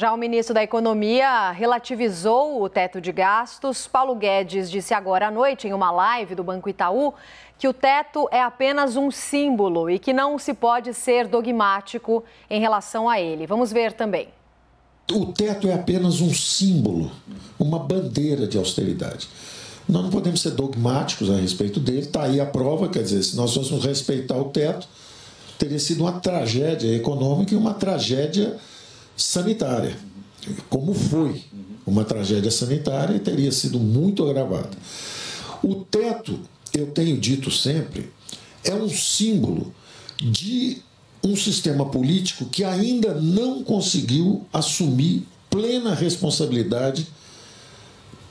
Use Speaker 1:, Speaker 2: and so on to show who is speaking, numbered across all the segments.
Speaker 1: Já o ministro da Economia relativizou o teto de gastos. Paulo Guedes disse agora à noite, em uma live do Banco Itaú, que o teto é apenas um símbolo e que não se pode ser dogmático em relação a ele. Vamos ver também.
Speaker 2: O teto é apenas um símbolo, uma bandeira de austeridade. Nós não podemos ser dogmáticos a respeito dele. Está aí a prova, quer dizer, se nós fôssemos respeitar o teto, teria sido uma tragédia econômica e uma tragédia sanitária, como foi uma tragédia sanitária e teria sido muito agravada. O teto, eu tenho dito sempre, é um símbolo de um sistema político que ainda não conseguiu assumir plena responsabilidade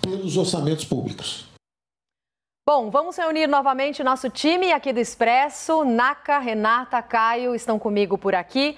Speaker 2: pelos orçamentos públicos.
Speaker 1: Bom, vamos reunir novamente nosso time aqui do Expresso. Naka, Renata, Caio estão comigo por aqui.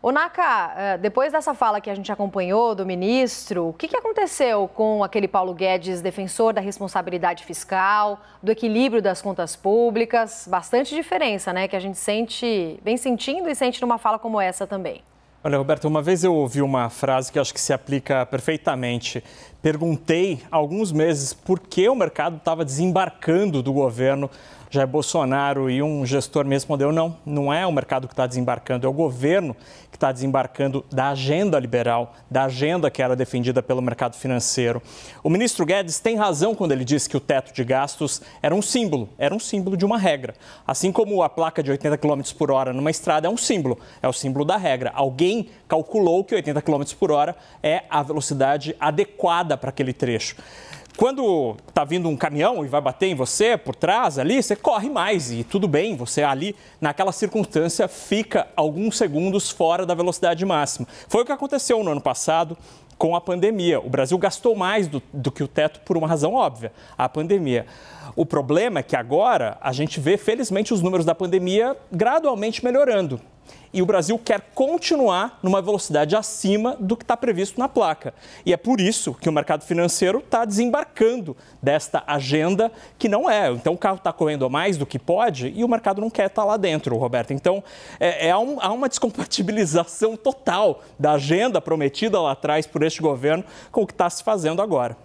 Speaker 1: Onaka, eh, depois dessa fala que a gente acompanhou do ministro, o que, aconteceu com aquele Paulo Guedes, defensor da responsabilidade fiscal, do equilíbrio das contas públicas? Bastante diferença, né? Que a gente sente, vem sentindo e sente numa fala como essa também.
Speaker 3: Olha, Roberto, uma vez eu ouvi uma frase que acho que se aplica perfeitamente. Perguntei há alguns meses por que o mercado estava desembarcando do governo Jair Bolsonaro e um gestor me respondeu: não, não é o mercado que está desembarcando, é o governo que está desembarcando da agenda liberal, da agenda que era defendida pelo mercado financeiro. O ministro Guedes tem razão quando ele disse que o teto de gastos era um símbolo, era um símbolo de uma regra. Assim como a placa de 80 km por hora numa estrada é um símbolo, é o símbolo da regra. Alguém ninguém calculou que 80 km por hora é a velocidade adequada para aquele trecho. Quando está vindo um caminhão e vai bater em você por trás ali, você corre mais e tudo bem, você ali naquela circunstância fica alguns segundos fora da velocidade máxima. Foi o que aconteceu no ano passado com a pandemia. O Brasil gastou mais do, do, que o teto por uma razão óbvia, a pandemia. O problema é que agora a gente vê, felizmente, os números da pandemia gradualmente melhorando e o Brasil quer continuar numa velocidade acima do que está previsto na placa. E é por isso que o mercado financeiro está desembarcando desta agenda que não é. Então o carro está correndo a mais do que pode e o mercado não quer estar tá lá dentro, Roberto. Então é, é um, há uma descompatibilização total da agenda prometida lá atrás por este governo com o que está se fazendo agora.